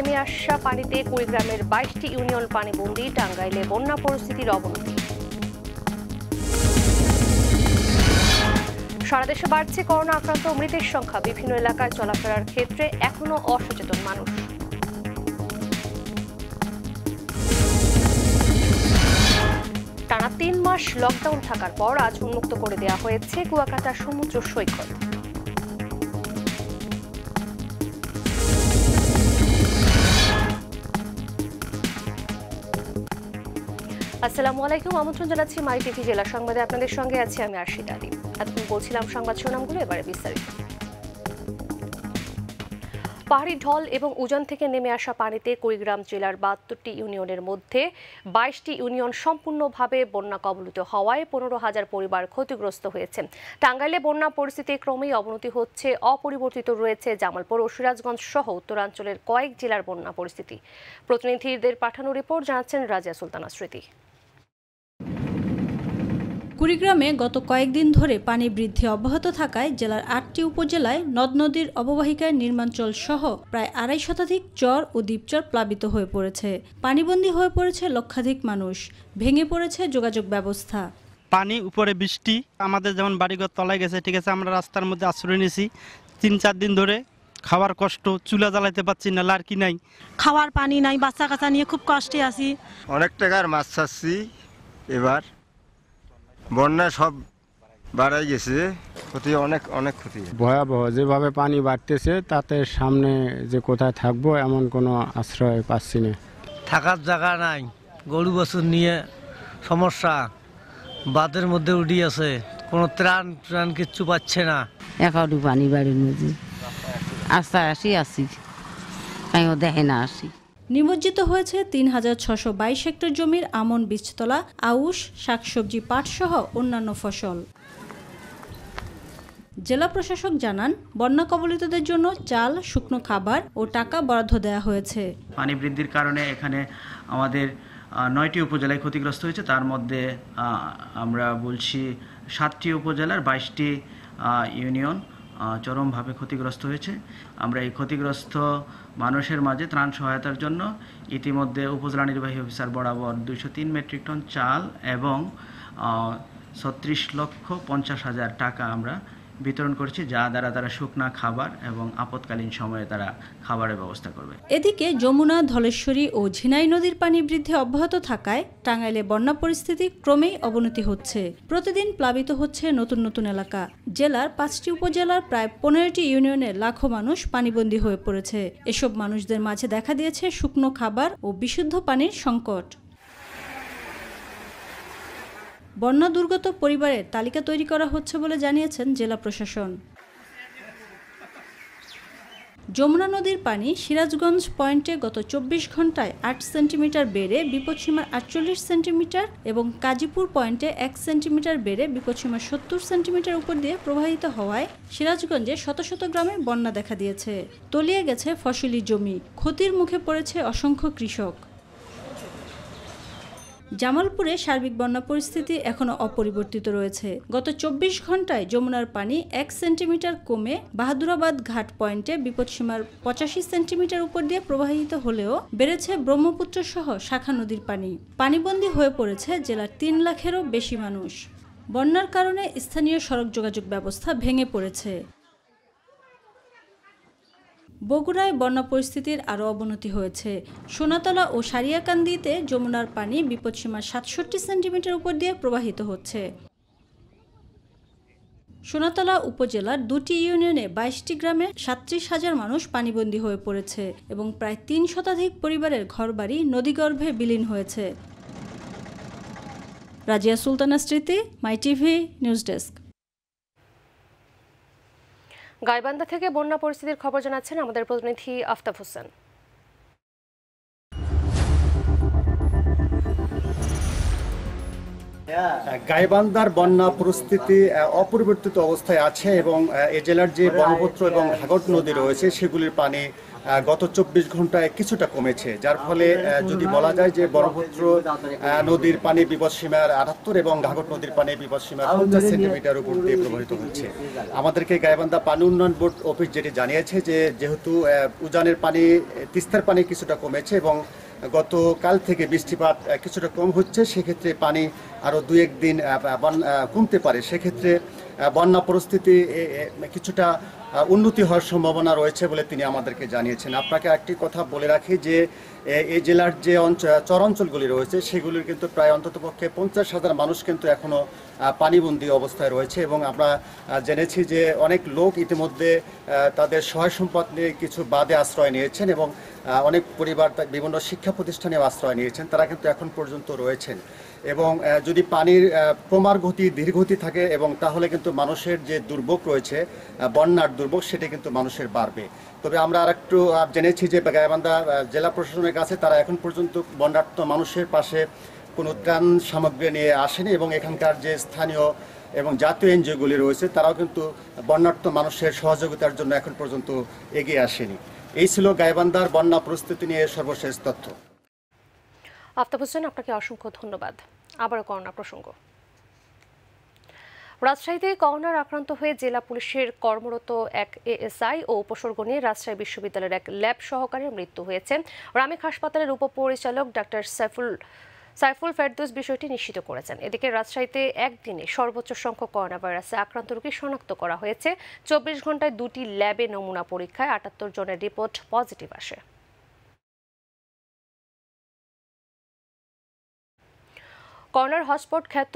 নেমে আসা পানিতে কুড়িগ্রামের বাইশটি ইউনিয়ন পানিবন্দী টাঙ্গাইলে বন্যা পরিস্থিতির অবনতি সারা দেশে বাড়ছে করোনা আক্রান্ত মৃতের সংখ্যা বিভিন্ন এলাকায় চলাফেরার ক্ষেত্রে এখনো অসচেতন মানুষ টানা তিন মাস লকডাউন থাকার পর আজ উন্মুক্ত করে দেওয়া হয়েছে কুয়াকাটা সমুদ্র সৈকত আসসালামু আলাইকুম আমন্ত্রণ জানাচ্ছি মাই টিভি জেলা সংবাদে আপনাদের সঙ্গে আছি আমি আরশিদ আলী এতক্ষণ বলছিলাম সংবাদ শিরোনামগুলো এবারে বিস্তারিত পাহাড়ি ঢল এবং উজান থেকে নেমে আসা পানিতে কুড়িগ্রাম জেলার বাহাত্তরটি ইউনিয়নের মধ্যে বাইশটি ইউনিয়ন সম্পূর্ণভাবে বন্যা কবলিত হওয়ায় পনেরো হাজার পরিবার ক্ষতিগ্রস্ত হয়েছে টাঙ্গাইলে বন্যা পরিস্থিতি ক্রমেই অবনতি হচ্ছে অপরিবর্তিত রয়েছে জামালপুর ও সিরাজগঞ্জ সহ উত্তরাঞ্চলের কয়েক জেলার বন্যা পরিস্থিতি প্রতিনিধিদের পাঠানো রিপোর্ট জানাচ্ছেন রাজা সুলতানা স্মৃতি কুড়িগ্রামে গত কয়েকদিন ধরে পানি বৃদ্ধি অব্যাহত থাকায় জেলার আটটি উপজেলায় নদ নদীর অববাহিকায় নির্মাঞ্চল সহ প্রায় আড়াই শতাধিক চর ও দ্বীপচর প্লাবিত হয়ে পড়েছে পানিবন্দী হয়ে পড়েছে লক্ষাধিক মানুষ ভেঙে পড়েছে যোগাযোগ ব্যবস্থা পানি উপরে বৃষ্টি আমাদের যেমন বাড়িঘর তলায় গেছে ঠিক আছে আমরা রাস্তার মধ্যে আশ্রয় নিয়েছি তিন চার দিন ধরে খাওয়ার কষ্ট চুলা জ্বালাইতে পারছি না লারকি নাই খাওয়ার পানি নাই বাচ্চা কাচ্চা নিয়ে খুব কষ্টে আছি অনেক টাকার মাছ ছাড়ছি এবার বন্যা সব বাড়াই গেছে ক্ষতি অনেক অনেক ক্ষতি ভয়াবহ যেভাবে পানি বাড়তেছে তাতে সামনে যে কোথায় থাকবো এমন কোনো আশ্রয় পাচ্ছি না থাকার জায়গা নাই গরু বছর নিয়ে সমস্যা বাদের মধ্যে উঠি আছে কোনো ত্রাণ ত্রাণ কিচ্ছু পাচ্ছে না একাডু পানি বাড়ির মধ্যে আস্তে আসি আসি তাইও দেখে না আসি নিমজ্জিত হয়েছে তিন হাজার ছশো বাইশ হেক্টর জমির আমন বীজতলা আউশ শাকসবজি পাটসহ অন্যান্য ফসল জেলা প্রশাসক জানান বন্যা কবলিতদের জন্য চাল শুকনো খাবার ও টাকা বরাদ্দ দেওয়া হয়েছে পানি বৃদ্ধির কারণে এখানে আমাদের নয়টি উপজেলায় ক্ষতিগ্রস্ত হয়েছে তার মধ্যে আমরা বলছি সাতটি উপজেলার বাইশটি ইউনিয়ন চরমভাবে ক্ষতিগ্রস্ত হয়েছে আমরা এই ক্ষতিগ্রস্ত মানুষের মাঝে ত্রাণ সহায়তার জন্য ইতিমধ্যে উপজেলা নির্বাহী অফিসার বরাবর দুইশো তিন মেট্রিক টন চাল এবং ছত্রিশ লক্ষ পঞ্চাশ হাজার টাকা আমরা বিতরণ করছে যা দ্বারা তারা শুকনা খাবার এবং আপতকালীন সময়ে তারা খাবারের ব্যবস্থা করবে এদিকে যমুনা ধলেশ্বরী ও ঝিনাই নদীর পানি বৃদ্ধি অব্যাহত থাকায় টাঙ্গাইলে বন্যা পরিস্থিতি ক্রমেই অবনতি হচ্ছে প্রতিদিন প্লাবিত হচ্ছে নতুন নতুন এলাকা জেলার পাঁচটি উপজেলার প্রায় পনেরোটি ইউনিয়নে লাখো মানুষ পানিবন্দী হয়ে পড়েছে এসব মানুষদের মাঝে দেখা দিয়েছে শুকনো খাবার ও বিশুদ্ধ পানির সংকট বন্যা দুর্গত পরিবারের তালিকা তৈরি করা হচ্ছে বলে জানিয়েছেন জেলা প্রশাসন যমুনা নদীর পানি সিরাজগঞ্জ পয়েন্টে গত চব্বিশ ঘন্টায় আট সেন্টিমিটার বেড়ে বিপদসীমার আটচল্লিশ সেন্টিমিটার এবং কাজীপুর পয়েন্টে এক সেন্টিমিটার বেড়ে বিপদসীমার সত্তর সেন্টিমিটার উপর দিয়ে প্রবাহিত হওয়ায় সিরাজগঞ্জে শত শত গ্রামে বন্যা দেখা দিয়েছে তলিয়ে গেছে ফসলি জমি ক্ষতির মুখে পড়েছে অসংখ্য কৃষক জামালপুরে সার্বিক বন্যা পরিস্থিতি এখনও অপরিবর্তিত রয়েছে গত চব্বিশ ঘন্টায় যমুনার পানি এক সেন্টিমিটার কমে বাহাদুরাবাদ ঘাট পয়েন্টে বিপদসীমার পঁচাশি সেন্টিমিটার উপর দিয়ে প্রবাহিত হলেও বেড়েছে ব্রহ্মপুত্র সহ শাখা নদীর পানি পানিবন্দী হয়ে পড়েছে জেলার তিন লাখেরও বেশি মানুষ বন্যার কারণে স্থানীয় সড়ক যোগাযোগ ব্যবস্থা ভেঙে পড়েছে বগুড়ায় বন্যা পরিস্থিতির আরও অবনতি হয়েছে সোনাতলা ও সারিয়াকান্দিতে যমুনার পানি বিপদসীমা সাতষট্টি সেন্টিমিটার উপর দিয়ে প্রবাহিত হচ্ছে সোনাতলা উপজেলার দুটি ইউনিয়নে বাইশটি গ্রামে সাতত্রিশ হাজার মানুষ পানিবন্দী হয়ে পড়েছে এবং প্রায় তিন শতাধিক পরিবারের ঘরবাড়ি নদীগর্ভে বিলীন হয়েছে Razia Sultana Smriti my TV news desk Gaibandha থেকে বন্যা পরিস্থিতির খবর জানাচ্ছেন আমাদের প্রতিনিধি আফতাব হোসেন গাইবান্ধার বন্যা পরিস্থিতি অপরিবর্তিত অবস্থায় আছে এবং এ জেলার যে ব্রহ্মপুত্র এবং ঘাগট নদী রয়েছে সেগুলির পানি গত চব্বিশ ঘন্টায় কিছুটা কমেছে যার ফলে যদি বলা যায় যে ব্রহ্মপুত্র নদীর পানি সীমার আটাত্তর এবং ঘাঘট নদীর পানি সীমার পঞ্চাশ সেন্টিমিটার উপর দিয়ে প্রবাহিত হচ্ছে আমাদেরকে গাইবান্ধা পানি উন্নয়ন বোর্ড অফিস যেটি জানিয়েছে যে যেহেতু উজানের পানি তিস্তার পানি কিছুটা কমেছে এবং গতকাল থেকে বৃষ্টিপাত কিছুটা কম হচ্ছে সেক্ষেত্রে পানি আরও দু একদিন কমতে পারে সেক্ষেত্রে বন্যা পরিস্থিতি কিছুটা উন্নতি হওয়ার সম্ভাবনা রয়েছে বলে তিনি আমাদেরকে জানিয়েছেন আপনাকে একটি কথা বলে রাখি যে এই জেলার যে চরাঞ্চলগুলি রয়েছে সেগুলির কিন্তু প্রায় অন্ততপক্ষে পঞ্চাশ হাজার মানুষ কিন্তু এখনও পানিবন্দী অবস্থায় রয়েছে এবং আমরা জেনেছি যে অনেক লোক ইতিমধ্যে তাদের সহায় সম্পদ নিয়ে কিছু বাদে আশ্রয় নিয়েছেন এবং অনেক পরিবার বিভিন্ন শিক্ষা প্রতিষ্ঠানে আশ্রয় নিয়েছেন তারা কিন্তু এখন পর্যন্ত রয়েছেন এবং যদি পানির প্রমার গতি দীর্ঘতি থাকে এবং তাহলে কিন্তু মানুষের যে দুর্ভোগ রয়েছে বন্যার দুর্ভোগ সেটি কিন্তু মানুষের বাড়বে তবে আমরা আর একটু জেনেছি যে গায়বান্ধা জেলা প্রশাসনের কাছে তারা এখন পর্যন্ত বন্যার্থ মানুষের পাশে কোনো ত্রাণ সামগ্রী নিয়ে আসেনি এবং এখানকার যে স্থানীয় এবং জাতীয় এনজিওগুলি রয়েছে তারাও কিন্তু বন্যার্থ মানুষের সহযোগিতার জন্য এখন পর্যন্ত এগিয়ে আসেনি এই ছিল গাইবান্ধার বন্যা পরিস্থিতি নিয়ে সর্বশেষ তথ্য আফতাব হোসেন আপনাকে অসংখ্য ধন্যবাদ আবারও করোনা প্রসঙ্গ রাজশাহীতে করোনার আক্রান্ত হয়ে জেলা পুলিশের কর্মরত এক এএসআই ও উপসর্গ নিয়ে রাজশাহী বিশ্ববিদ্যালয়ের এক ল্যাব সহকারীর মৃত্যু হয়েছে রামেক হাসপাতালের উপপরিচালক ডাক্তার সাইফুল সাইফুল ফেরদোস বিষয়টি নিশ্চিত করেছেন এদিকে রাজশাহীতে একদিনে সর্বোচ্চ সংখ্যক করোনা ভাইরাসে আক্রান্ত রোগী শনাক্ত করা হয়েছে চব্বিশ ঘন্টায় দুটি ল্যাবে নমুনা পরীক্ষায় আটাত্তর জনের রিপোর্ট পজিটিভ আসে করোনার হটস্পট খ্যাত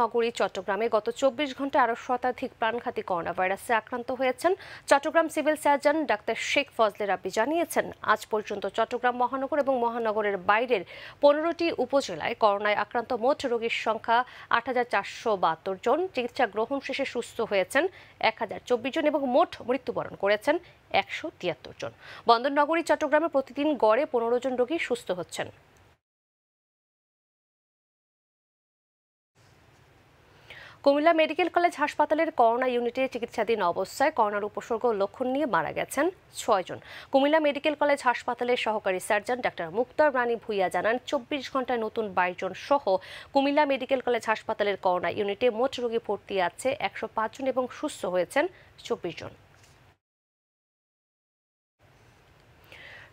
নগরী চট্টগ্রামে গত চব্বিশ ঘন্টায় আরও শতাধিক প্রাণঘাতী করোনা ভাইরাসে আক্রান্ত হয়েছেন Chattogram civil surgeon doctor Sheikh Fazle Rabbi জানিয়েছেন আজ পর্যন্ত চট্টগ্রাম মহানগর এবং মহানগরের বাইরের পনেরোটি উপজেলায় করোনায় আক্রান্ত মোট রোগীর সংখ্যা আট হাজার চারশো বাহাত্তর জন চিকিৎসা গ্রহণ শেষে সুস্থ হয়েছেন এক হাজার চব্বিশ জন এবং মোট মৃত্যুবরণ করেছেন একশো তিয়াত্তর জন বন্দরনগরী চট্টগ্রামে প্রতিদিন গড়ে পনেরো জন রোগী সুস্থ হচ্ছেন কুমিল্লা মেডিকেল কলেজ হাসপাতালের করোনা ইউনিটে চিকিৎসাধীন অবস্থায় করোনার উপসর্গ লক্ষণ নিয়ে মারা গেছেন ছয়জন কুমিল্লা মেডিকেল কলেজ হাসপাতালের সহকারী সার্জন ডাক্তার মুক্তার রানী ভুইয়া জানান চব্বিশ ঘন্টায় নতুন বাইশ জন সহ কুমিল্লা মেডিকেল কলেজ হাসপাতালের করোনা ইউনিটে মোট রোগী ভর্তি আছে একশো জন এবং সুস্থ হয়েছেন চব্বিশ জন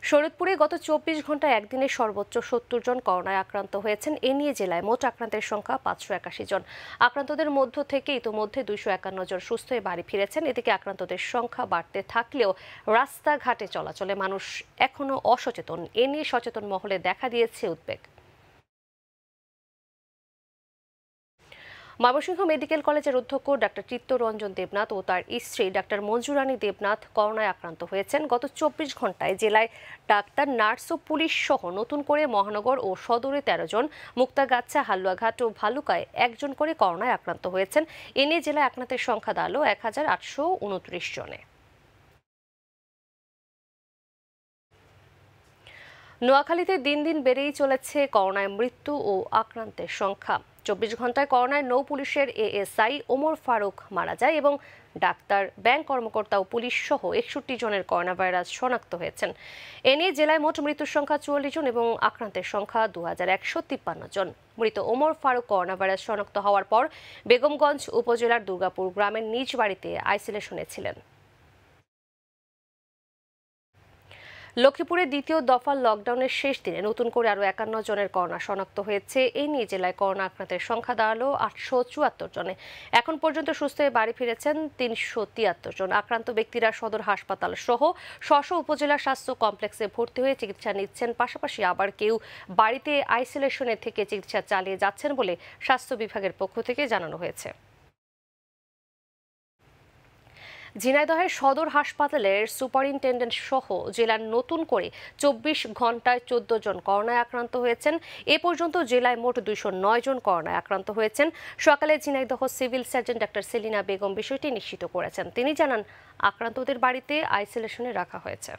শরৎপুরে গত চব্বিশ ঘন্টায় একদিনে সর্বোচ্চ সত্তর জন করোনায় আক্রান্ত হয়েছেন এ নিয়ে জেলায় মোট আক্রান্তের সংখ্যা পাঁচশো একাশি জন আক্রান্তদের মধ্য থেকে ইতোমধ্যে দুইশো একান্ন জন সুস্থ হয়ে বাড়ি ফিরেছেন এদিকে আক্রান্তদের সংখ্যা বাড়তে থাকলেও রাস্তাঘাটে চলাচলে মানুষ এখনও অসচেতন এ নিয়ে সচেতন মহলে দেখা দিয়েছে উদ্বেগ ময়মনসিংহ মেডিকেল কলেজের অধ্যক্ষ ডাক্তার চিত্তরঞ্জন দেবনাথ ও তার স্ত্রী ডাক্তার মঞ্জুরানী দেবনাথ করোনায় আক্রান্ত হয়েছেন গত চব্বিশ ঘন্টায় জেলায় ডাক্তার নার্স ও পুলিশ সহ নতুন করে মহানগর ও সদরে তেরো জন মুক্তাগাছা হালুয়াঘাট ও ভালুকায় একজন করে করোনায় আক্রান্ত হয়েছেন এ নিয়ে জেলায় আক্রান্তের সংখ্যা দাঁড়ালো এক হাজার আটশো উনত্রিশ জনে নোয়াখালীতে দিন দিন বেড়েই চলেছে করোনায় মৃত্যু ও আক্রান্তের সংখ্যা চব্বিশ ঘন্টায় করোনায় নৌ পুলিশের এএসআই ওমর ফারুক মারা যায় এবং ডাক্তার ব্যাংক কর্মকর্তা ও পুলিশ সহ একষট্টি জনের করোনা ভাইরাস শনাক্ত হয়েছেন এ নিয়ে জেলায় মোট মৃত্যুর সংখ্যা চুয়াল্লিশ জন এবং আক্রান্তের সংখ্যা দু হাজার একশো তিপ্পান্ন জন মৃত ওমর ফারুক করোনা ভাইরাস শনাক্ত হওয়ার পর বেগমগঞ্জ উপজেলার দুর্গাপুর গ্রামের নিজ বাড়িতে আইসোলেশনে ছিলেন লক্ষ্মীপুরে দ্বিতীয় দফা লকডাউনের শেষ দিনে নতুন করে আরও একান্ন জনের করোনা শনাক্ত হয়েছে এই নিয়ে জেলায় করোনা আক্রান্তের সংখ্যা দাঁড়ালো আটশো চুয়াত্তর জনে এখন পর্যন্ত সুস্থ হয়ে বাড়ি ফিরেছেন তিনশো তিয়াত্তর জন আক্রান্ত ব্যক্তিরা সদর হাসপাতাল সহ শশ উপজেলা স্বাস্থ্য কমপ্লেক্সে ভর্তি হয়ে চিকিৎসা নিচ্ছেন পাশাপাশি আবার কেউ বাড়িতে আইসোলেশনে থেকে চিকিৎসা চালিয়ে যাচ্ছেন বলে স্বাস্থ্য বিভাগের পক্ষ থেকে জানানো হয়েছে ঝিনাইদহের সদর হাসপাতালের সুপারিনটেন্ডেন্ট সহ জেলার নতুন করে চব্বিশ ঘন্টায় চোদ্দ জন করোনায় আক্রান্ত হয়েছেন এ পর্যন্ত জেলায় মোট দুইশো নয় জন করোনায় আক্রান্ত হয়েছেন সকালে Jhenaidah civil surgeon doctor Selina Begum বিষয়টি নিশ্চিত করেছেন তিনি জানান আক্রান্তদের বাড়িতে আইসোলেশনে রাখা হয়েছে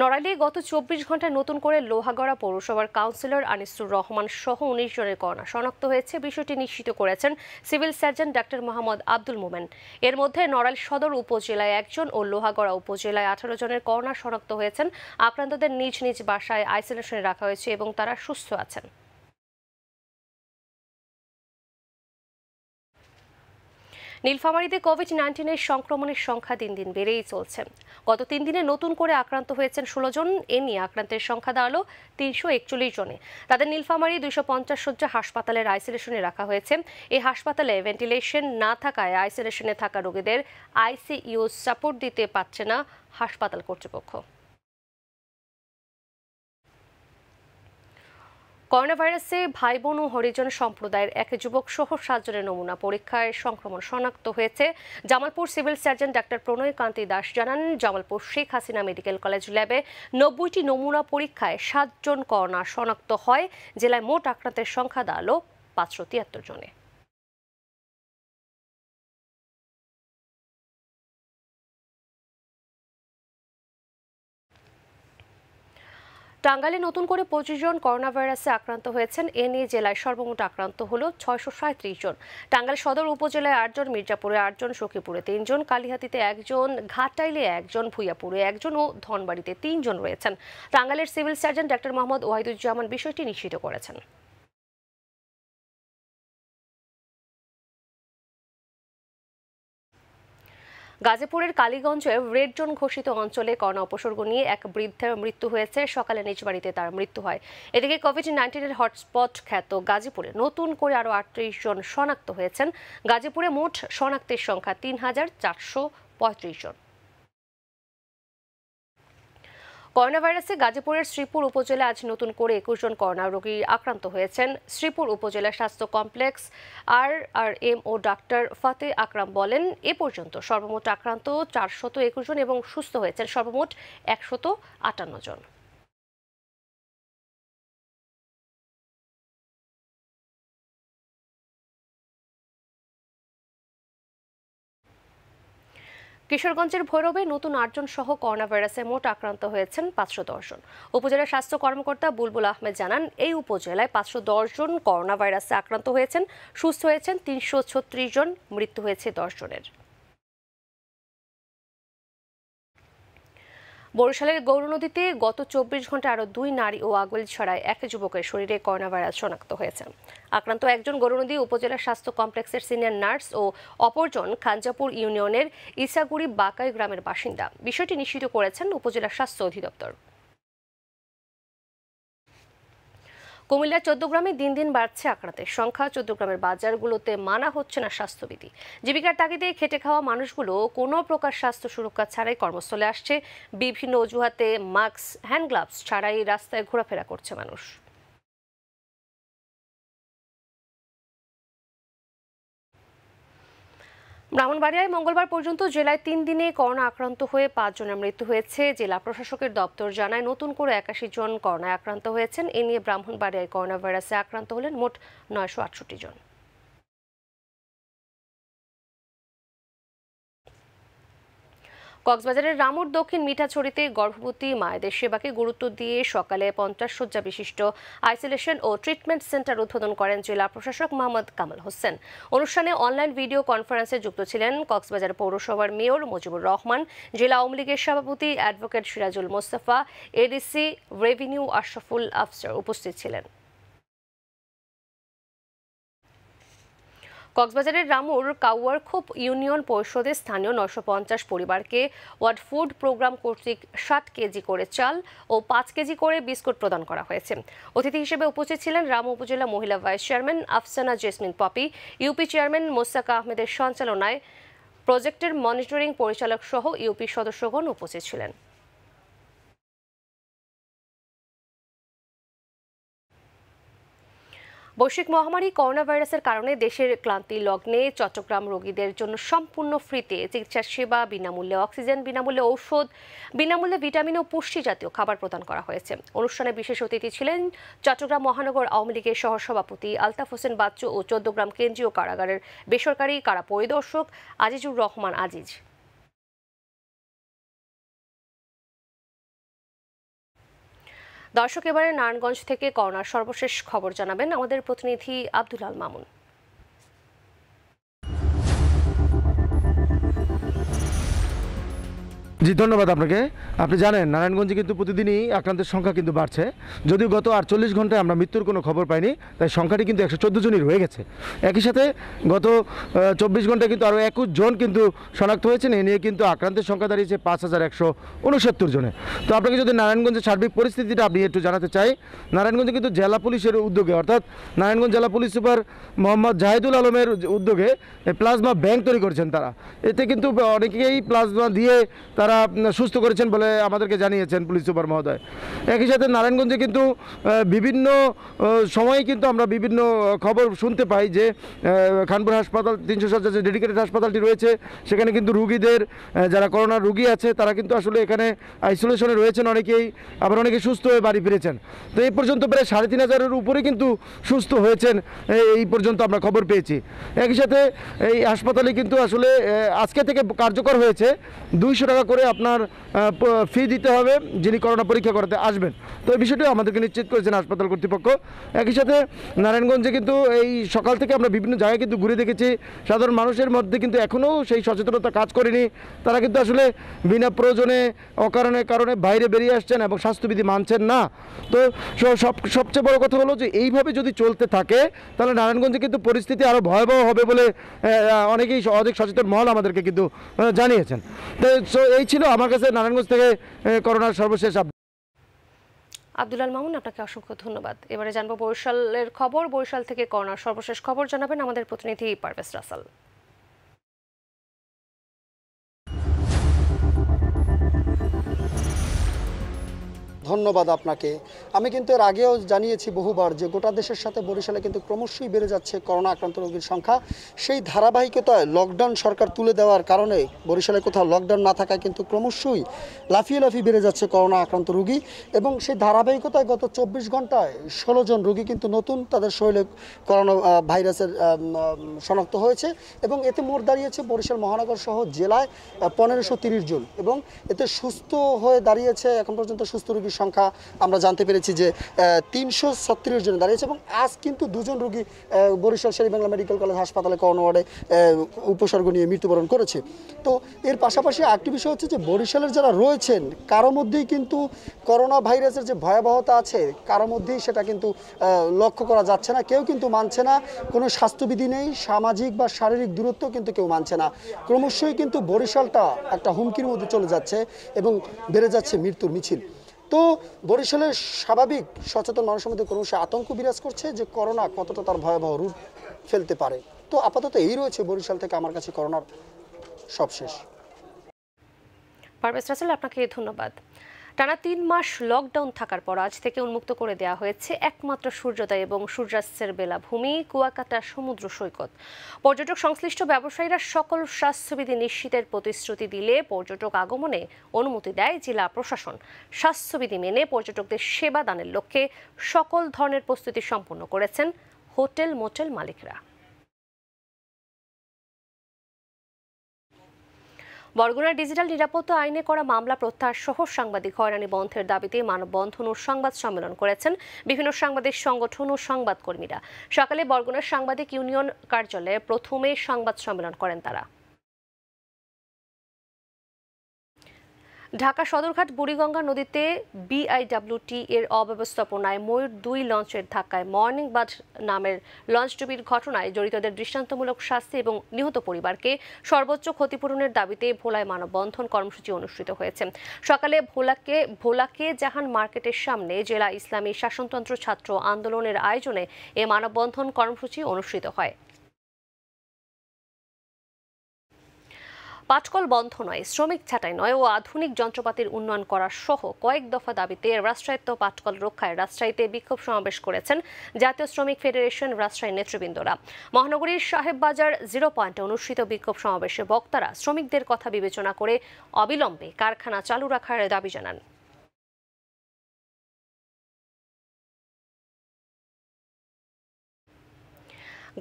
নড়াইলে গত চব্বিশ ঘন্টায় নতুন করে লোহাগড়া পৌরসভার কাউন্সিলর আনিসুর রহমান সহ উনিশ জনের করোনা শনাক্ত হয়েছে বিষয়টি নিশ্চিত করেছেন civil surgeon doctor Mohammad Abdul Momen এর মধ্যে নড়াইল সদর উপজেলায় একজন ও লোহাগড়া উপজেলায় আঠারো জনের করোনা শনাক্ত হয়েছেন আক্রান্তদের নিজ নিজ বাসায় আইসোলেশনে রাখা হয়েছে এবং তারা সুস্থ আছেন নীলফামারীতে কোভিড নাইন্টিনের সংক্রমণের সংখ্যা দিন দিন বেড়েই চলছে গত তিন দিনে নতুন করে আক্রান্ত হয়েছেন ষোলো জন এ নিয়ে আক্রান্তের সংখ্যা দাঁড়ালো তিনশো একচল্লিশ জনে তাদের নীলফামারী দুইশো পঞ্চাশ শয্যা হাসপাতালের আইসোলেশনে রাখা হয়েছে এই হাসপাতালে ভেন্টিলেশন না থাকায় আইসোলেশনে থাকা রোগীদের আইসিইউ সাপোর্ট দিতে পারছে না হাসপাতাল কর্তৃপক্ষ করোনা ভাইরাসে ভাই বোন ও হরিজন সম্প্রদায়ের এক যুবক সহ সাতজনের নমুনা পরীক্ষায় সংক্রমণ শনাক্ত হয়েছে Jamalpur civil surgeon doctor Pranoy Kanti Das জানান জামালপুর শেখ হাসিনা মেডিকেল কলেজ ল্যাবে নব্বইটি নমুনা পরীক্ষায় সাতজন করোনা শনাক্ত হয় জেলায় মোট আক্রান্তের সংখ্যা দাঁড়ালো পাঁচশো তিয়াত্তর জনে টাঙ্গালে নতুন করে পঁচিশ জন করোনা ভাইরাসে আক্রান্ত হয়েছেন এ নিয়ে জেলায় সর্বমোট আক্রান্ত হল ছয়শো সাঁত্রিশ জন টাঙ্গাল সদর উপজেলায় আটজন মির্জাপুরে আটজন সখীপুরে তিনজন কালিহাতিতে একজন ঘাটাইলে একজন ভুইয়াপুরে একজন ও ধনবাড়িতে তিনজন রয়েছেন টাঙ্গালের civil surgeon doctor Mohammad Wahiduzzaman বিষয়টি নিশ্চিত করেছেন গাজীপুরের কালীগঞ্জে রেড জোন ঘোষিত অঞ্চলে করোনা উপসর্গ নিয়ে এক বৃদ্ধের মৃত্যু হয়েছে সকালে নিজ বাড়িতে তার মৃত্যু হয় এদিকে কোভিড নাইন্টিনের হটস্পট খ্যাত গাজীপুরে নতুন করে আরও আটত্রিশ জন শনাক্ত হয়েছেন গাজীপুরে মোট শনাক্তের সংখ্যা তিন হাজার চারশো পঁয়ত্রিশ জন করোনা ভাইরাসে গাজীপুরের শ্রীপুর উপজেলা আজ নতুন করে একুশ জন করোনা রোগী আক্রান্ত হয়েছেন শ্রীপুর উপজেলা স্বাস্থ্য কমপ্লেক্স আর R M O doctor Fateh Akram বলেন এ পর্যন্ত সর্বমোট আক্রান্ত চারশত একুশ জন এবং সুস্থ হয়েছেন সর্বমোট একশত আটান্ন জন কিশোরগঞ্জের ভৈরবে নতুন আটজন সহ করোনা ভাইরাসে মোট আক্রান্ত হয়েছেন পাঁচশো দশজন উপজেলা স্বাস্থ্য কর্মকর্তা বুলবুল আহমেদ জানান এই উপজেলায় পাঁচশো দশজন করোনা ভাইরাসে আক্রান্ত হয়েছেন সুস্থ হয়েছেন তিনশো ছত্রিশ জন মৃত্যু হয়েছে দশ জনের বরিশালের গৌরনদীতে গত চব্বিশ ঘন্টা আরও দুই নারী ও আগুল ছড়ায় এক যুবকের শরীরে করোনা ভাইরাস শনাক্ত হয়েছে আক্রান্ত একজন গৌরনদী উপজেলা স্বাস্থ্য কমপ্লেক্সের সিনিয়র নার্স ও অপরজন খাঞ্জাপুর ইউনিয়নের ইসাগুড়ি বাকাই গ্রামের বাসিন্দা বিষয়টি নিশ্চিত করেছেন উপজেলা স্বাস্থ্য অধিদপ্তর কুমিল্লার চৌদ্দগ্রামে দিন দিন বাড়ছে আক্রান্তের সংখ্যা চৌদ্দগ্রামের বাজারগুলোতে মানা হচ্ছে না স্বাস্থ্যবিধি জীবিকার তাগিদে খেটে খাওয়া মানুষগুলো কোনো প্রকার স্বাস্থ্য সুরক্ষা ছাড়াই কর্মস্থলে আসছে বিভিন্ন অজুহাতে মাস্ক হ্যান্ড গ্লাভস ছাড়াই রাস্তায় ঘোরাফেরা করছে মানুষ ব্রাহ্মণবাড়িয়ায় মঙ্গলবার পর্যন্ত জেলায় তিন দিনে করোনা আক্রান্ত হয়ে পাঁচজনের মৃত্যু হয়েছে জেলা প্রশাসকের দপ্তর জানায় নতুন করে একাশি জন করোনায় আক্রান্ত হয়েছেন এ নিয়ে ব্রাহ্মণবাড়িয়ায় করোনা ভাইরাসে আক্রান্ত হলেন মোট নয়শো জন কক্সবাজারের রামুর দক্ষিণ মিঠাছড়িতে গর্ভবতী মায়েদের সেবাকে গুরুত্ব দিয়ে সকালে পঞ্চাশ শয্যা বিশিষ্ট আইসোলেশন ও ট্রিটমেন্ট সেন্টার উদ্বোধন করেন জেলা প্রশাসক মোহাম্মদ কামাল হোসেন অনুষ্ঠানে অনলাইন ভিডিও কনফারেন্সে যুক্ত ছিলেন কক্সবাজার পৌরসভার মেয়র মুজিবুর রহমান জেলা আওয়ামী লীগের সভাপতি advocate Sirajul Mostafa ADC revenue Ashraful Afsar উপস্থিত ছিলেন কক্সবাজারের রামুর খুব ইউনিয়ন পরিষদের স্থানীয় নশো পঞ্চাশ পরিবারকে ওয়ার্ড ফুড প্রোগ্রাম কর্তৃক ষাট কেজি করে চাল ও পাঁচ কেজি করে বিস্কুট প্রদান করা হয়েছে অতিথি হিসেবে উপস্থিত ছিলেন রামু উপজেলা মহিলা vice chairman Afsana Jasmine Popy UP chairman Mostaka আহমেদের সঞ্চালনায় প্রজেক্টের মনিটরিং পরিচালক সহ ইউপি সদস্যগণ উপস্থিত ছিলেন বৈশ্বিক মহামারী করোনা ভাইরাসের কারণে দেশের ক্লান্তি লগ্নে চট্টগ্রাম রোগীদের জন্য সম্পূর্ণ ফ্রিতে চিকিৎসা সেবা বিনামূল্যে অক্সিজেন বিনামূল্যে ঔষধ বিনামূল্যে ভিটামিন ও পুষ্টি জাতীয় খাবার প্রদান করা হয়েছে অনুষ্ঠানে বিশেষ অতিথি ছিলেন চট্টগ্রাম মহানগর আওয়ামী লীগের সহসভাপতি আলতাফ হোসেন বাচ্চু ও চৌদ্দগ্রাম কেন্দ্রীয় কারাগারের বেসরকারি কারা পরিদর্শক আজিজুর রহমান আজিজ দর্শক এবারে নারায়ণগঞ্জ থেকে করোনার সর্বশেষ খবর জানাবেন আমাদের প্রতিনিধি আব্দুল আল মামুন জি ধন্যবাদ আপনাকে আপনি জানেন নারায়ণগঞ্জে কিন্তু প্রতিদিনই আক্রান্তের সংখ্যা কিন্তু বাড়ছে যদিও গত আটচল্লিশ ঘন্টায় আমরা মৃত্যুর কোনো খবর পাইনি তাই সংখ্যাটি কিন্তু একশো চোদ্দো জনই রয়ে গেছে একই সাথে গত চব্বিশ ঘন্টায় কিন্তু আরও একুশ জন কিন্তু শনাক্ত হয়েছেন এ নিয়ে কিন্তু আক্রান্তের সংখ্যা দাঁড়িয়েছে পাঁচ হাজার একশো উনসত্তর জনে তো আপনাকে যদি নারায়ণগঞ্জের সার্বিক পরিস্থিতিটা আপনি একটু জানাতে চাই নারায়ণগঞ্জে কিন্তু জেলা পুলিশের উদ্যোগে অর্থাৎ নারায়ণগঞ্জ জেলা পুলিশ সুপার মোহাম্মদ জাহিদুল আলমের উদ্যোগে প্লাজমা ব্যাংক তৈরি করেছেন তারা এতে কিন্তু অনেকেই প্লাজমা দিয়ে তারা তারা সুস্থ করেছেন বলে আমাদেরকে জানিয়েছেন পুলিশ সুপার মহোদয় একই সাথে নারায়ণগঞ্জে কিন্তু বিভিন্ন সময়ে কিন্তু আমরা বিভিন্ন খবর শুনতে পাই যে খানপুর হাসপাতাল তিনশো সজ্জা যে ডেডিকেটেড হাসপাতালটি রয়েছে সেখানে কিন্তু রুগীদের যারা করোনার রুগী আছে তারা কিন্তু আসলে এখানে আইসোলেশনে রয়েছেন অনেকেই আবার অনেকে সুস্থ হয়ে বাড়ি ফিরেছেন তো এই পর্যন্ত প্রায় সাড়ে তিন হাজারের উপরে কিন্তু সুস্থ হয়েছেন এই পর্যন্ত আমরা খবর পেয়েছি একই সাথে এই হাসপাতালে কিন্তু আসলে আজকে থেকে কার্যকর হয়েছে দুইশো টাকা করে করে আপনার ফি দিতে হবে যিনি করোনা পরীক্ষা করাতে আসবেন তো এই বিষয়টি আমাদেরকে নিশ্চিত করেছেন হাসপাতাল কর্তৃপক্ষ একই সাথে নারায়ণগঞ্জে কিন্তু এই সকাল থেকে আমরা বিভিন্ন জায়গায় কিন্তু ঘুরে দেখেছি সাধারণ মানুষের মধ্যে কিন্তু এখনও সেই সচেতনতা কাজ করেনি তারা কিন্তু আসলে বিনা প্রয়োজনে অকারণে কারণে বাইরে বেরিয়ে আসছেন এবং স্বাস্থ্যবিধি মানছেন না তো সব সবচেয়ে বড় কথা হলো যে এইভাবে যদি চলতে থাকে তাহলে নারায়ণগঞ্জে কিন্তু পরিস্থিতি আরও ভয়াবহ হবে বলে অনেকেই অধিক সচেতন মহল আমাদেরকে কিন্তু জানিয়েছেন তো এই ছিল আমার কাছে নারায়ণগঞ্জ থেকে করোনার সর্বশেষ আব্দুলাল মামুন আপনাকে অসংখ্য ধন্যবাদ এবারে জানবো বরিশালের খবর বরিশাল থেকে করোনার সর্বশেষ খবর জানাবেন আমাদের প্রতিনিধি পারভেজ রাসাল ধন্যবাদ আপনাকে আমি কিন্তু এর আগেও জানিয়েছি বহুবার যে গোটা দেশের সাথে বরিশালে কিন্তু ক্রমশই বেড়ে যাচ্ছে করোনা আক্রান্ত রোগীর সংখ্যা সেই ধারাবাহিকতায় লকডাউন সরকার তুলে দেওয়ার কারণে বরিশালে কোথাও লকডাউন না থাকায় কিন্তু ক্রমশই লাফিয়ে লাফিয়ে বেড়ে যাচ্ছে করোনা আক্রান্ত রোগী এবং সেই ধারাবাহিকতায় গত চব্বিশ ঘন্টায় ষোলো জন রুগী কিন্তু নতুন তাদের শরীরে করোনা ভাইরাসের শনাক্ত হয়েছে এবং এতে মোট দাঁড়িয়েছে বরিশাল মহানগর সহ জেলায় পনেরোশো জন এবং এতে সুস্থ হয়ে দাঁড়িয়েছে এখন পর্যন্ত সুস্থ রুগীর সংখ্যা আমরা জানতে পেরেছি যে তিনশো ছত্রিশ জন দাঁড়িয়েছে এবং আজ কিন্তু দুজন রোগী বরিশাল বাংলা মেডিকেল কলেজ হাসপাতালে করোনা ওয়ার্ডে উপসর্গ নিয়ে মৃত্যুবরণ করেছে তো এর পাশাপাশি আরেকটি বিষয় হচ্ছে যে বরিশালের যারা রয়েছেন কারো মধ্যেই কিন্তু করোনা ভাইরাসের যে ভয়াবহতা আছে কারো মধ্যেই সেটা কিন্তু লক্ষ্য করা যাচ্ছে না কেউ কিন্তু মানছে না কোনো স্বাস্থ্যবিধি নেই সামাজিক বা শারীরিক দূরত্ব কিন্তু কেউ মানছে না ক্রমশই কিন্তু বরিশালটা একটা হুমকির মধ্যে চলে যাচ্ছে এবং বেড়ে যাচ্ছে মৃত্যুর মিছিল তো বরিশালের স্বাভাবিক সচেতন মানুষের মধ্যে ক্রমশ আতঙ্ক বিরাজ করছে যে করোনা কতটা তার ভয়াবহ রূপ ফেলতে পারে তো আপাতত এই রয়েছে বরিশাল থেকে আমার কাছে করোনার সবশেষ পারভেজ রাসেল আপনাকে ধন্যবাদ টানা তিন মাস লকডাউন থাকার পর আজ থেকে উন্মুক্ত করে দেওয়া হয়েছে একমাত্র সূর্যোদয় এবং সূর্যাস্তের বেলাভূমি কুয়াকাটা সমুদ্র সৈকত পর্যটক সংশ্লিষ্ট ব্যবসায়ীরা সকল স্বাস্থ্যবিধি নিশ্চিতের প্রতিশ্রুতি দিলে পর্যটক আগমনে অনুমতি দেয় জেলা প্রশাসন স্বাস্থ্যবিধি মেনে পর্যটকদের সেবা দানের লক্ষ্যে সকল ধরনের প্রস্তুতি সম্পন্ন করেছেন হোটেল মোটেল মালিকরা বরগুনার ডিজিটাল নিরাপত্তা আইনে করা মামলা প্রত্যাহার সহ সাংবাদিক হয়রানি বন্ধের দাবিতে মানববন্ধন ও সংবাদ সম্মেলন করেছেন বিভিন্ন সাংবাদিক সংগঠন ও সংবাদকর্মীরা সকালে বরগুনার সাংবাদিক ইউনিয়ন কার্যালয়ে প্রথমে সংবাদ সম্মেলন করেন তারা ঢাকা সদরঘাট বুড়িগঙ্গা নদীতে বিআইডব্লিউটি এর অব্যবস্থাপনায় ময়ূর দুই লঞ্চের ধাক্কায় মর্নিং বাজ নামের লঞ্চ ডুবির ঘটনায় জড়িতদের দৃষ্টান্তমূলক শাস্তি এবং নিহত পরিবারকে সর্বোচ্চ ক্ষতিপূরণের দাবিতে ভোলায় মানববন্ধন কর্মসূচি অনুষ্ঠিত হয়েছে সকালে ভোলাকে ভোলাকে জাহান মার্কেটের সামনে জেলা ইসলামী শাসনতন্ত্র ছাত্র আন্দোলনের আয়োজনে এ মানববন্ধন কর্মসূচি অনুষ্ঠিত হয় পাটকল বন্ধ নয় শ্রমিক ছাঁটাই নয় ও আধুনিক যন্ত্রপাতির উন্নয়ন করার সহ কয়েক দফা দাবিতে রাষ্ট্রায়ত্ত পাটকল রক্ষায় রাজশাহীতে বিক্ষোভ সমাবেশ করেছেন জাতীয় শ্রমিক ফেডারেশন রাজশাহী নেতৃবৃন্দরা মহানগরীর সাহেববাজার জিরো পয়েন্টে অনুষ্ঠিত বিক্ষোভ সমাবেশে বক্তারা শ্রমিকদের কথা বিবেচনা করে অবিলম্বে কারখানা চালু রাখার দাবি জানান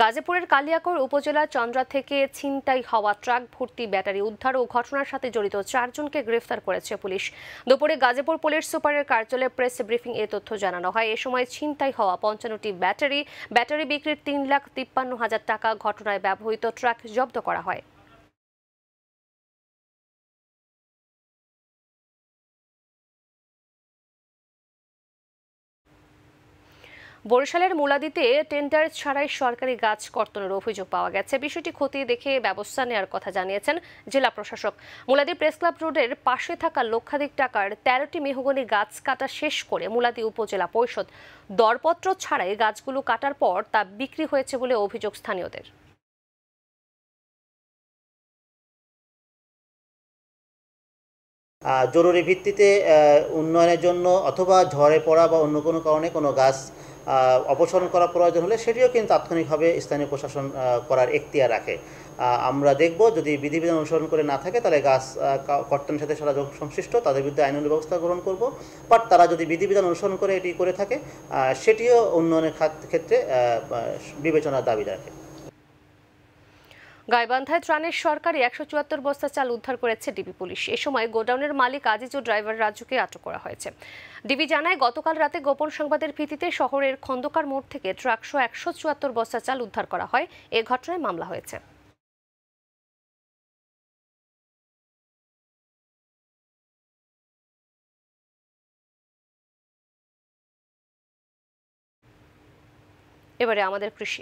গাজীপুরের কালিয়াকৈর উপজেলার চন্দ্রা থেকে ছিনতাই হওয়া ট্রাক ভর্তি ব্যাটারি উদ্ধার ও ঘটনার সাথে জড়িত চারজনকে গ্রেফতার করেছে পুলিশ দুপুরে গাজীপুর পুলিশ সুপারের কার্যালয়ে প্রেস ব্রিফিং এ তথ্য জানানো হয় এ সময় ছিনতাই হওয়া পঞ্চান্নটি ব্যাটারি ব্যাটারি বিক্রির তিন লাখ তিপ্পান্ন হাজার টাকা ঘটনায় ব্যবহৃত ট্রাক জব্দ করা হয় বরিশালের মুলাদিতে টেন্ডার ছাড়াই সরকারি গাছ কর্তনের অভিযোগ পাওয়া গেছে বিষয়টি খতিয়ে দেখে ব্যবস্থা নেওয়ার কথা জানিয়েছেন জেলা প্রশাসক মুলাদি প্রেস ক্লাব রোডের পাশে থাকা লক্ষাধিক টাকার তেরোটি মেহগনি গাছ কাটা শেষ করে মুলাদি উপজেলা পরিষদ দরপত্র ছাড়াই গাছগুলো কাটার পর তা বিক্রি হয়েছে বলে অভিযোগ স্থানীয়দের জরুরি ভিত্তিতে উন্নয়নের জন্য অথবা ঝড়ে পড়া বা অন্য কোনো কারণে কোনো গাছ অপসারণ করা প্রয়োজন হলে সেটিও কিন্তু তাৎক্ষণিকভাবে স্থানীয় প্রশাসন করার এখতিয়ার রাখে আমরা দেখব যদি বিধিবিধান অনুসরণ করে না থাকে তাহলে গাছ কর্তনের সাথে সারা সংশ্লিষ্ট তাদের বিরুদ্ধে আইন ব্যবস্থা গ্রহণ করব বাট তারা যদি বিধিবিধান অনুসরণ করে এটি করে থাকে সেটিও উন্নয়নের ক্ষেত্রে বিবেচনার দাবি রাখে গাইবান্ধায় ত্রাণের সরকারি একশো চুয়াত্তর বস্তা চাল উদ্ধার করেছে ডিবি পুলিশ এ সময় গোডাউনের মালিক আজিজ ও ড্রাইভার রাজুকে আটক করা হয়েছে ডিবি জানায় গতকাল রাতে গোপন সংবাদের ভিত্তিতে শহরের খন্দকার মোড় থেকে ট্রাকশো একশো চুয়াত্তর বস্তা চাল উদ্ধার করা হয় এ ঘটনায় মামলা হয়েছে এবারে আমাদের কৃষি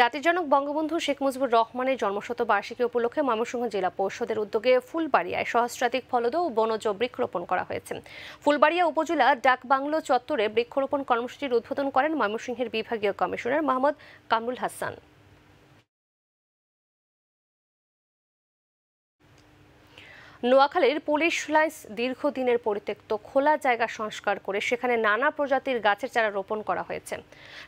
জাতির জনক বঙ্গবন্ধু শেখ মুজিবুর রহমানের জন্মশতবার্ষিকী উপলক্ষে ময়মনসিংহ জেলা পরিষদের উদ্যোগে ফুলবাড়িয়ায় সহস্রাধিক ফলদ ও বনজ বৃক্ষরোপণ করা হয়েছে ফুলবাড়িয়া উপজেলা ডাকবাংলো চত্বরে বৃক্ষরোপণ কর্মসূচির উদ্বোধন করেন ময়মনসিংহের বিভাগীয় কমিশনার মোহাম্মদ কামরুল হাসান নোয়াখালীর পুলিশ লাইন্স দীর্ঘদিনের পরিত্যক্ত খোলা জায়গা সংস্কার করে সেখানে নানা প্রজাতির গাছের চারা রোপণ করা হয়েছে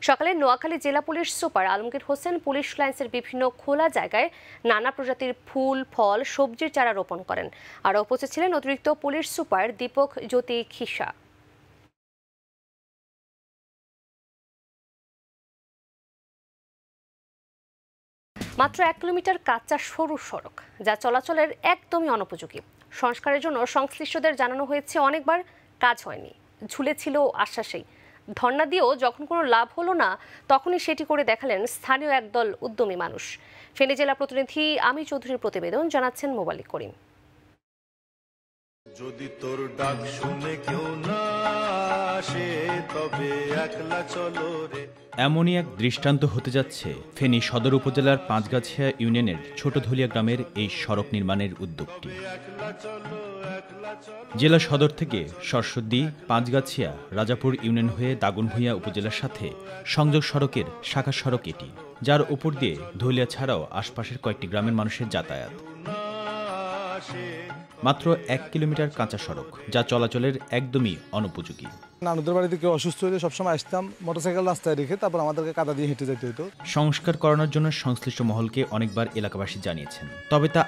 সকালে নোয়াখালী জেলা police super Alamgir Hossain police লাইন্সের বিভিন্ন খোলা জায়গায় নানা প্রজাতির ফুল ফল সবজির চারা রোপণ করেন আর উপস্থিত ছিলেন অতিরিক্ত পুলিশ সুপার দীপক জ্যোতি খিসা মাত্র এক কিলোমিটার কাঁচা সরু সড়ক যা চলাচলের একদমই অনুপযোগী সংস্কারের জন্য সংশ্লিষ্টদের জানানো হয়েছে অনেকবার কাজ হয়নি ঝুলেছিল আশ্বাসেই ধর্না দিয়েও যখন কোনো লাভ হলো না তখনই সেটি করে দেখালেন স্থানীয় একদল উদ্যমী মানুষ ফেনী জেলা প্রতিনিধি আমি চৌধুরীর প্রতিবেদন জানাচ্ছেন মোবালিক করিম যদি তোর ডাক শুনে কেউ না আসে তবে একলা চলো রে এমনই এক দৃষ্টান্ত হতে যাচ্ছে ফেনী সদর উপজেলার পাঁচগাছিয়া ইউনিয়নের ছোটধলিয়া গ্রামের এই সড়ক নির্মাণের উদ্যোগটি জেলা সদর থেকে সরস্বতী পাঁচগাছিয়া রাজাপুর ইউনিয়ন হয়ে দাগুনভূঁয়া উপজেলার সাথে সংযোগ সড়কের শাখা সড়ক এটি যার উপর দিয়ে ধলিয়া ছাড়াও আশপাশের কয়েকটি গ্রামের মানুষের যাতায়াত মাত্র এক কিলোমিটার কাঁচা সড়ক যা চলাচলের একদমই অনুপযোগী নানুদের বাড়িতে কেউ অসুস্থ হলে সবসময় আসতাম মোটরসাইকেল রাস্তায় রেখে তারপর আমাদেরকে কাদা দিয়ে হেঁটে যেতে হতো সংস্কার করানোর জন্য সংশ্লিষ্ট মহলকে অনেকবার এলাকাবাসী জানিয়েছেন তবে তা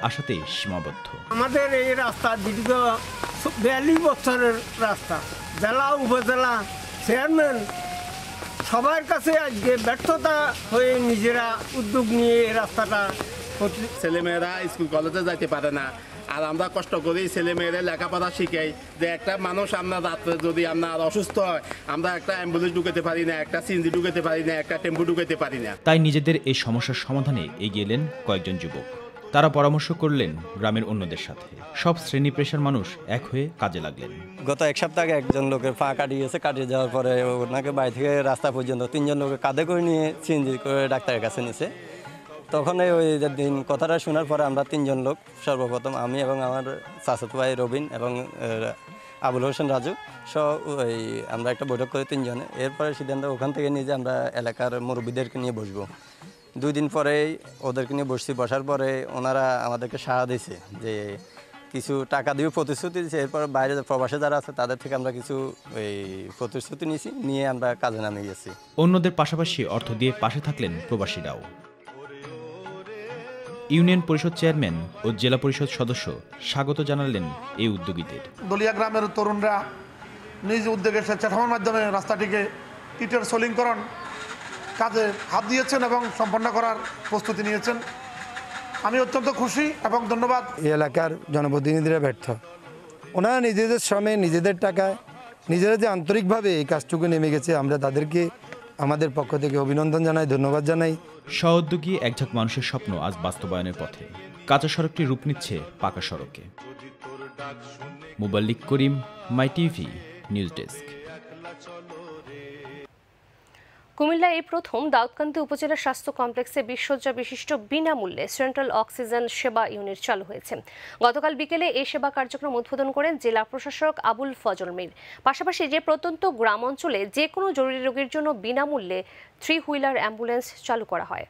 সীমাবদ্ধ আমাদের এই রাস্তা দীর্ঘ বিয়াল্লিশ বছরের রাস্তা জেলা উপজেলা চেয়ারম্যান সবার কাছে আজকে ব্যর্থতা হয়ে নিজেরা উদ্যোগ নিয়ে রাস্তাটা ছেলেমেয়েরা স্কুল কলেজে যাইতে পারে না আর আমরা কষ্ট করি ছেলে মেয়েদের লেখাপড়া শিখাই যে একটা মানুষ আমরা রাত্রে যদি আপনার অসুস্থ হয় আমরা একটা অ্যাম্বুলেন্স ঢুকাতে পারি না একটা সিএনজি ঢুকাতে পারি না একটা টেম্পু ঢুকাতে পারি না তাই নিজেদের এই সমস্যার সমাধানে এগিয়ে এলেন কয়েকজন যুবক তারা পরামর্শ করলেন গ্রামের অন্যদের সাথে সব শ্রেণী পেশার মানুষ এক হয়ে কাজে লাগলেন গত এক সপ্তাহ আগে একজন লোকের পা কাটিয়েছে কাটিয়ে যাওয়ার পরে ওনাকে বাড়ি থেকে রাস্তা পর্যন্ত তিনজন লোকের কাঁধে করে নিয়ে সিএনজি করে ডাক্তারের কাছে নিয়েছে তখন ওই দিন কথাটা শোনার পরে আমরা তিনজন লোক সর্বপ্রথম আমি এবং আমার চাচাতো ভাই রবিন এবং আবুল হোসেন রাজু সব ওই আমরা একটা বৈঠক করি তিনজনে এরপরে সিদ্ধান্ত ওখান থেকে নিয়ে যে আমরা এলাকার মুরব্বীদেরকে নিয়ে বসবো দুই দিন পরে ওদেরকে নিয়ে বসছি বসার পরে ওনারা আমাদেরকে সাড়া দিয়েছে যে কিছু টাকা দিয়ে প্রতিশ্রুতি দিয়েছে এরপর বাইরে প্রবাসে যারা আছে তাদের থেকে আমরা কিছু এই প্রতিশ্রুতি নিয়েছি নিয়ে আমরা কাজে নামে গেছি অন্যদের পাশাপাশি অর্থ দিয়ে পাশে থাকলেন প্রবাসীরাও ইউনিয়ন পরিষদ চেয়ারম্যান ও জেলা পরিষদ সদস্য স্বাগত জানালেন এই উদ্যোগীদের দলিয়া গ্রামের তরুণরা নিজ উদ্যোগে স্বেচ্ছাসেবার মাধ্যমে রাস্তাটিকে ইটের সলিংকরণ কাজে হাত দিয়েছেন এবং সম্পন্ন করার প্রস্তুতি নিয়েছেন আমি অত্যন্ত খুশি এবং ধন্যবাদ এই এলাকার জনপ্রতিনিধিরা ব্যর্থ ওনারা নিজেদের শ্রমে নিজেদের টাকায় নিজেরা যে আন্তরিকভাবে এই কাজটুকু নেমে গেছে আমরা তাদেরকে আমাদের পক্ষ থেকে অভিনন্দন জানাই ধন্যবাদ জানাই সহদ্যোগী একঝাক মানুষের স্বপ্ন আজ বাস্তবায়নের পথে কাঁচা সড়কটি রূপ নিচ্ছে পাকা সড়কে মোবাল্লিক Karim my TV news desk কুমিল্লায় এই প্রথম দাউদকান্দি উপজেলা স্বাস্থ্য কমপ্লেক্সে বিশ্বজ্জা বিশিষ্ট বিনামূল্যে সেন্ট্রাল অক্সিজেন সেবা ইউনিট চালু হয়েছে গতকাল বিকেলে এই সেবা কার্যক্রম উদ্বোধন করেন জেলা প্রশাসক আবুল ফজল মির পাশাপাশি যে প্রত্যন্ত গ্রাম অঞ্চলে যে কোনো জরুরি রোগীর জন্য বিনামূল্যে থ্রি হুইলার অ্যাম্বুলেন্স চালু করা হয়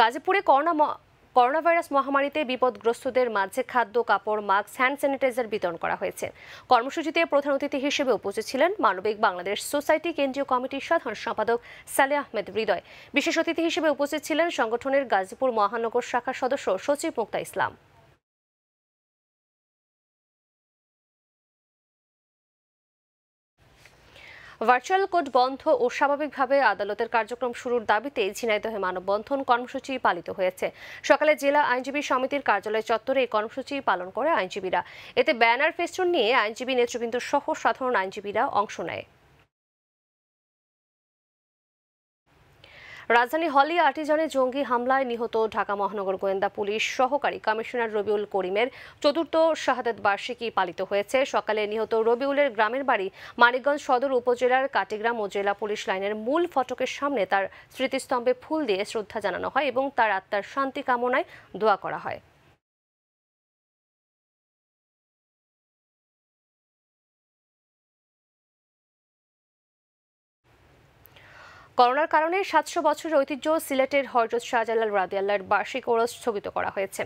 গাজীপুরে করোনা করোনা ভাইরাস মহামারীতে বিপদগ্রস্তদের মাঝে খাদ্য কাপড় মাস্ক হ্যান্ড স্যানিটাইজার বিতরণ করা হয়েছে কর্মসূচিতে প্রধান অতিথি হিসেবে উপস্থিত ছিলেন মানবিক বাংলাদেশ সোসাইটি কেন্দ্রীয় কমিটির সাধারণ সম্পাদক সালে আহমেদ হৃদয় বিশেষ অতিথি হিসেবে উপস্থিত ছিলেন সংগঠনের গাজীপুর মহানগর শাখার সদস্য সচিব মুক্তা ইসলাম ভার্চুয়াল কোর্ট বন্ধ ও স্বাভাবিকভাবে আদালতের কার্যক্রম শুরুর দাবিতে ঝিনাইদহে মানববন্ধন কর্মসূচি পালিত হয়েছে সকালে জেলা আইনজীবী সমিতির কার্যালয় চত্বরে এই কর্মসূচি পালন করে আইনজীবীরা এতে ব্যানার ফেস্টুন নিয়ে আইনজীবী নেতৃবৃন্দ সহ সাধারণ আইনজীবীরা অংশ নেয় রাজধানী হলি আর্টিজানে জঙ্গি হামলায় নিহত ঢাকা মহানগর গোয়েন্দা পুলিশ সহকারী কমিশনার রবিউল করিমের চতুর্থ শাহাদত বার্ষিকী পালিত হয়েছে সকালে নিহত রবিউলের গ্রামের বাড়ি মানিকগঞ্জ সদর উপজেলার কাটিগ্রাম ও জেলা পুলিশ লাইনের মূল ফটকের সামনে তার স্মৃতিস্তম্ভে ফুল দিয়ে শ্রদ্ধা জানানো হয় এবং তার আত্মার শান্তি কামনায় দোয়া করা হয় করোনার কারণে সাতশো বছরের ঐতিহ্য সিলেটের হজরত শাহজালাল রাদিয়াল্লার বার্ষিক ওরস স্থগিত করা হয়েছে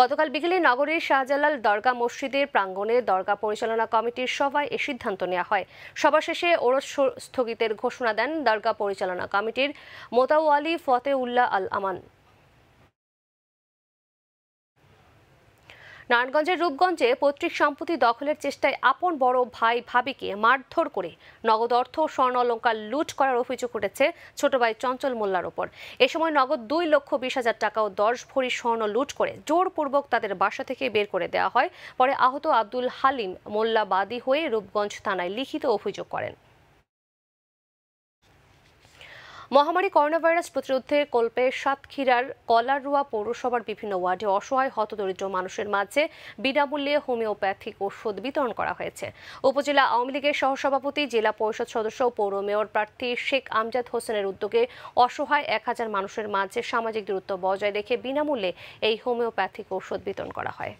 গতকাল বিকেলে নগরীর শাহজালাল দরগা মসজিদের প্রাঙ্গণে দরগা পরিচালনা কমিটির সভায় এ সিদ্ধান্ত নেওয়া হয় সভা শেষে ওরস স্থগিতের ঘোষণা দেন দরগা পরিচালনা কমিটির মোতাওয়ালি ফতে উল্লাহ আল আমান নারায়ণগঞ্জের রূপগঞ্জে পৈতৃক সম্পত্তি দখলের চেষ্টায় আপন বড় ভাই ভাবিকে মারধর করে নগদ অর্থ স্বর্ণ অলঙ্কার লুট করার অভিযোগ উঠেছে ছোট ভাই চঞ্চল মোল্লার ওপর এ সময় নগদ দুই লক্ষ বিশ হাজার টাকা ও দশ ভরি স্বর্ণ লুট করে জোরপূর্বক তাদের বাসা থেকে বের করে দেওয়া হয় পরে আহত আব্দুল হালিম মোল্লা বাদী হয়ে রূপগঞ্জ থানায় লিখিত অভিযোগ করেন মহামারী করোনা ভাইরাস প্রতিরোধে কল্পে সাতক্ষীরার কলারুয়া পৌরসভার বিভিন্ন ওয়ার্ডে অসহায় হতদরিদ্র মানুষের মাঝে বিনামূল্যে হোমিওপ্যাথিক ওষুধ বিতরণ করা হয়েছে উপজেলা আওয়ামী লীগের সহসভাপতি জেলা পরিষদ সদস্য পৌর মেয়র প্রার্থী শেখ আমজাদ হোসেনের উদ্যোগে অসহায় এক হাজার মানুষের মাঝে সামাজিক দূরত্ব বজায় রেখে বিনামূল্যে এই হোমিওপ্যাথিক ওষুধ বিতরণ করা হয়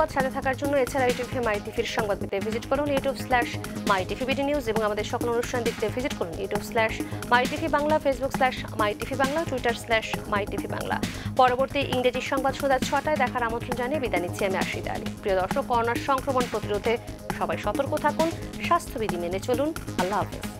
ধন্যবাদ সাথে থাকার জন্য এছাড়া ইউটিউবে মাই টিভির সংবাদ পেতে ভিজিট করুন YouTube slash my TV BD news এবং আমাদের সকল অনুষ্ঠান দেখতে ভিজিট করুন YouTube slash my TV Bangla Facebook slash my TV Bangla Twitter slash my TV Bangla পরবর্তী ইংরেজি সংবাদ সন্ধ্যা ছটায় দেখার আমন্ত্রণ জানিয়ে বিদায় নিচ্ছি আমি আশিদা আলী প্রিয় দর্শক করোনার সংক্রমণ প্রতিরোধে সবাই সতর্ক থাকুন স্বাস্থ্যবিধি মেনে চলুন আল্লাহ হাফেজ